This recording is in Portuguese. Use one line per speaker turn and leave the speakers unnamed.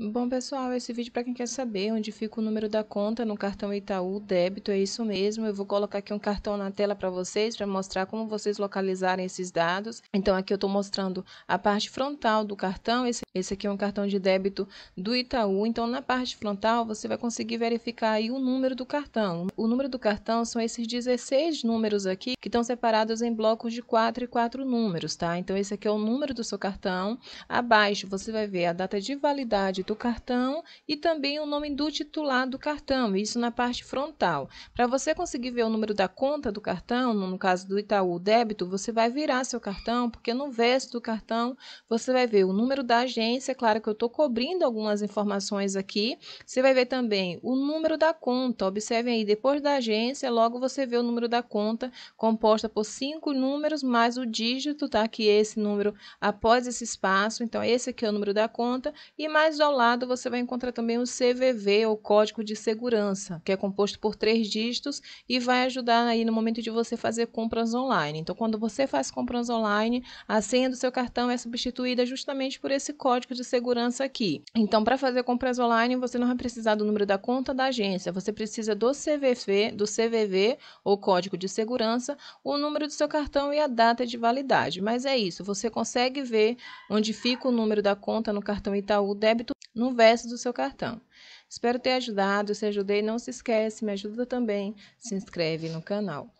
Bom, pessoal, esse vídeo é para quem quer saber onde fica o número da conta no cartão Itaú débito, é isso mesmo. Eu vou colocar aqui um cartão na tela para vocês, para mostrar como vocês localizarem esses dados. Então, aqui eu estou mostrando a parte frontal do cartão. Esse, esse aqui é um cartão de débito do Itaú. Então, na parte frontal, você vai conseguir verificar aí o número do cartão. O número do cartão são esses 16 números aqui, que estão separados em blocos de 4 e 4 números, tá? Então, esse aqui é o número do seu cartão. Abaixo, você vai ver a data de validade do cartão e também o nome do titular do cartão, isso na parte frontal. Para você conseguir ver o número da conta do cartão, no caso do Itaú débito, você vai virar seu cartão, porque no verso do cartão você vai ver o número da agência, claro que eu estou cobrindo algumas informações aqui. Você vai ver também o número da conta, observem aí, depois da agência, logo você vê o número da conta composta por cinco números mais o dígito, tá? Que é esse número após esse espaço, então esse aqui é o número da conta e mais o lado, você vai encontrar também o CVV, o Código de Segurança, que é composto por três dígitos e vai ajudar aí no momento de você fazer compras online. Então, quando você faz compras online, a senha do seu cartão é substituída justamente por esse código de segurança aqui. Então, para fazer compras online, você não vai precisar do número da conta da agência, você precisa do CVV, do CVV ou código de segurança, o número do seu cartão e a data de validade. Mas é isso, você consegue ver onde fica o número da conta no cartão Itaú débito no verso do seu cartão. Espero ter ajudado. Se ajudei, não se esquece, me ajuda também. Se inscreve no canal.